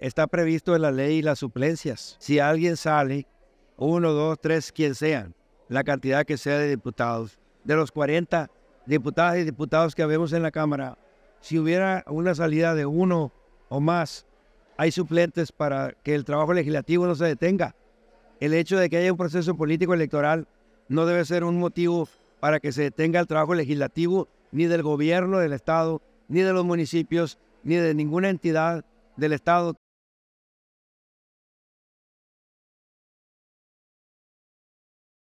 Está previsto en la ley las suplencias. Si alguien sale, uno, dos, tres, quien sean, la cantidad que sea de diputados, de los 40 diputadas y diputados que vemos en la Cámara, si hubiera una salida de uno o más, hay suplentes para que el trabajo legislativo no se detenga. El hecho de que haya un proceso político electoral no debe ser un motivo para que se detenga el trabajo legislativo ni del gobierno del Estado, ni de los municipios, ni de ninguna entidad del Estado.